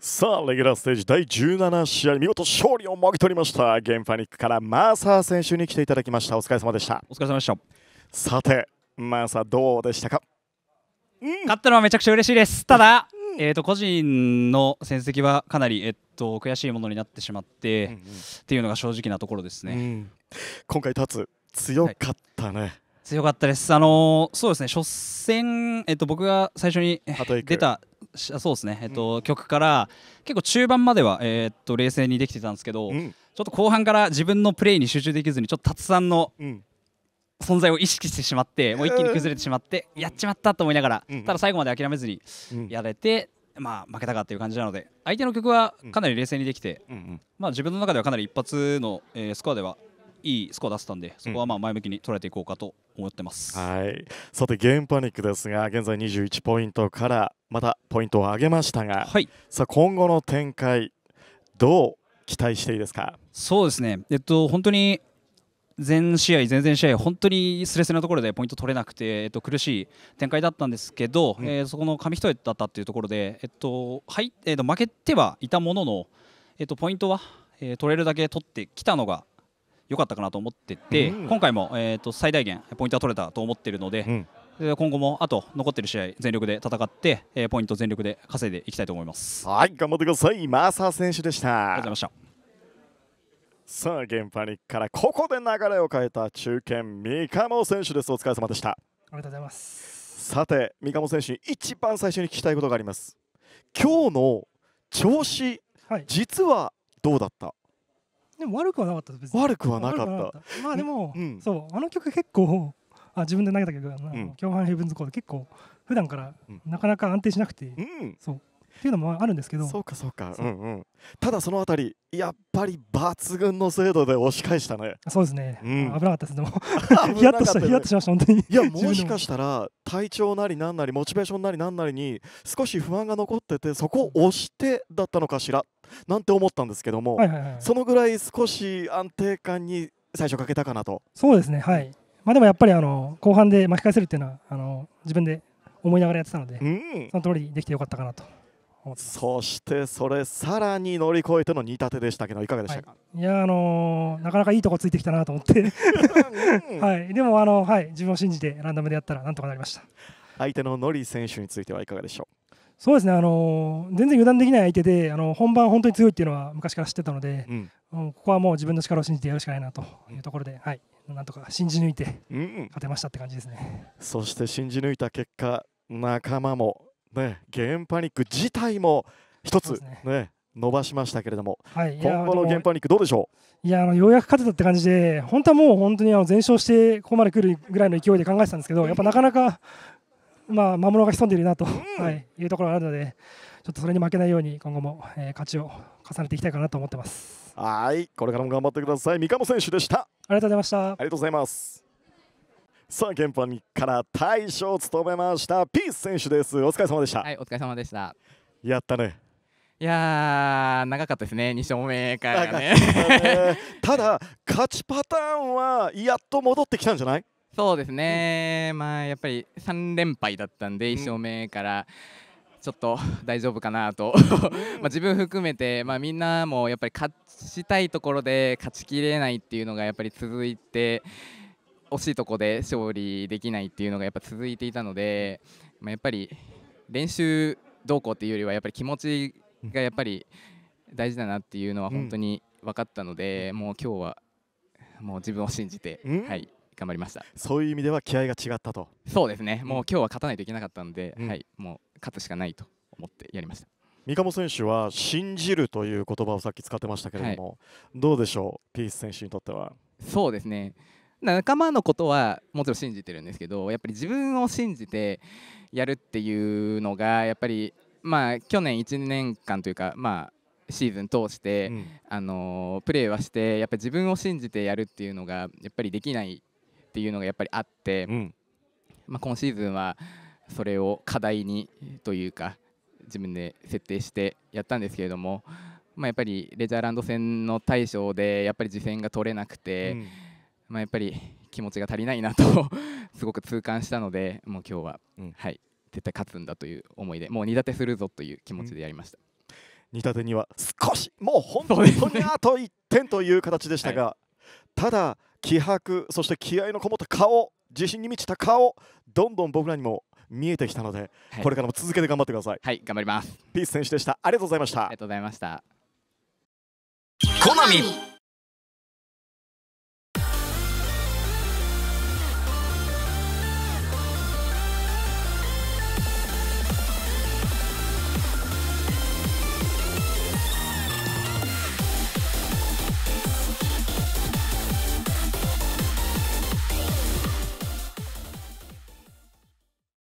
さあ、レギュラーステージ第17試合、見事勝利をもぎ取りました。ゲームファニックからマーサー選手に来ていただきました。お疲れ様でした。お疲れ様でした。さて、マーサーどうでしたか、うん、勝ったのはめちゃくちゃ嬉しいです。ただ、うん、えーと、個人の戦績はかなり、えっと、悔しいものになってしまって、うんうん、っていうのが正直なところですね。うん、今回立つ強かったね。はい強かったです。あのー、そうですね、初戦、えっと、僕が最初に出た、そうですね、えっと、うん、曲から、結構中盤までは、えー、っと、冷静にできてたんですけど、うん、ちょっと後半から自分のプレーに集中できずに、ちょっと達さんの、存在を意識してしまって、うん、もう一気に崩れてしまって、やっちまったと思いながら、ただ最後まで諦めずにやれて、まあ、負けたかという感じなので相手の曲はかなり冷静にできて、まあ、自分の中ではかなり一発の、えー、スコアではいいスコア出せたんでそこはまあ前向きに捉えていこうかと思ってます、うん、はいさてゲームパニックですが現在21ポイントからまたポイントを上げましたが、はい、さあ今後の展開どう期待していいですかそうですね、えっと、本当に前試合、前々試合、本当にすれすれなところでポイント取れなくて、えっと、苦しい展開だったんですけど、うん、えー、そこの紙一重だったっていうところで、えっとはいえっと、負けてはいたものの、えっと、ポイントは、えー、取れるだけ取ってきたのが、良かったかなと思ってて、うん、今回も、えーと、最大限ポイントは取れたと思っているので、うん、今後もあと残っている試合全力で戦って、えー、ポイント全力で稼いでいきたいと思いますはい頑張ってくださいマーサー選手でしたありがとうございましたさあ現場にからここで流れを変えた中堅三鴨選手ですお疲れ様でしたありがとうございますさて三鴨選手に一番最初に聞きたいことがあります今日の調子、はい、実はどうだったでも悪くはなかった別に悪くはなかったまあでも、うん、そうあの曲結構あ自分で投げた曲だな「共犯ヘブンズ・コード」結構普段からなかなか安定しなくて、うん、そうっていうのもあるんですけどそうかそうかうんうんただそのあたりやっぱり抜群の精度で押し返したねそうですね、うん、危なかったですでも ヒヤッとした、ね、ヒヤッとしました本当にいやもしかしたら体調なりなんなりモチベーションなりなんなりに少し不安が残っててそこを押してだったのかしらなんて思ったんですけども、はいはいはい、そのぐらい少し安定感に最初かけたかなと。そうですねはいまあ、でもやっぱりあの後半で巻き返せるっていうのはあの自分で思いながらやってたので、うん、その通りできてよかったかなとそしてそれさらに乗り越えての煮立てでしたけどいかがでしたか、はい、いやあのー、なかなかいいとこついてきたなと思って はい、でもあの、はい、自分を信じてランダムでやったらなんとかなりました相手のノリ選手についてはいかがでしょうそうですね、あの全然油断できない相手であの本番、本当に強いっていうのは昔から知ってたので、うん、ここはもう自分の力を信じてやるしかないなというところで、はい、なんとか信じ抜いて勝てましたって感じですね、うん、そして信じ抜いた結果、仲間も、ね、ゲームパニック自体も一つ、ね、ね、伸ばしましたけれども、はい、今後のゲームパニック、どうでしょういやあのようやく勝てたって感じで、本当はもう本当にあの全勝して、ここまで来るぐらいの勢いで考えてたんですけど、やっぱなかなか。まあ、魔物が潜んでいるなと、うん、はい、いうところがあるのでちょっとそれに負けないように今後も、えー、勝ちを重ねていきたいかなと思ってますはいこれからも頑張ってください三鴨選手でしたありがとうございましたありがとうございますさあ現場から大将を務めましたピース選手ですお疲れ様でしたはいお疲れ様でしたやったねいや長かったですね、2勝目からね。たねただ、勝ちパターンはやっと戻ってきたんじゃないそうですね、うん、まあやっぱり3連敗だったんで、1勝目から。ちょっと 大丈夫かなと ま自分含めて、まあ、みんなもやっぱり勝ちたいところで勝ちきれないっていうのがやっぱり続いて惜しいとこで勝利できないっていうのがやっぱ続いていたので、まあ、やっぱり練習どうこうっていうよりはやっぱり気持ちがやっぱり大事だなっていうのは本当に分かったので、もう今日はもう自分を信じて、はい、頑張りましたそういう意味では気合が違ったとそうですねもう今日は勝たないといけなかったので、うん、はいもう勝つしかないと思ってやりました三鴨選手は信じるという言葉をさっき使ってましたけれども、はい、どうでしょうピース選手にとってはそうですね仲間のことはもちろん信じてるんですけどやっぱり自分を信じてやるっていうのがやっぱりまあ去年1年間というかまあシーズン通して、うん、あのプレーはしてやっぱり自分を信じてやるっていうのがやっぱりできないっていうのがやっぱりあって、うん、まあ、今シーズンはそれを課題にというか自分で設定してやったんですけれども、まあ、やっぱりレジャーランド戦の大将でやっぱり次戦が取れなくて、うん、まあ、やっぱり気持ちが足りないなと すごく痛感したのでもう今日は、うん、はい、絶対勝つんだという思いでもう2立てするぞという気持ちでやりました。二立てには少しもう本当にあと1点という形でしたが、はい、ただ気迫そして気合のこもった顔自信に満ちた顔どんどん僕らにも見えてきたので、はい、これからも続けて頑張ってくださいはい頑張りますピース選手でしたありがとうございましたありがとうございましたコナミ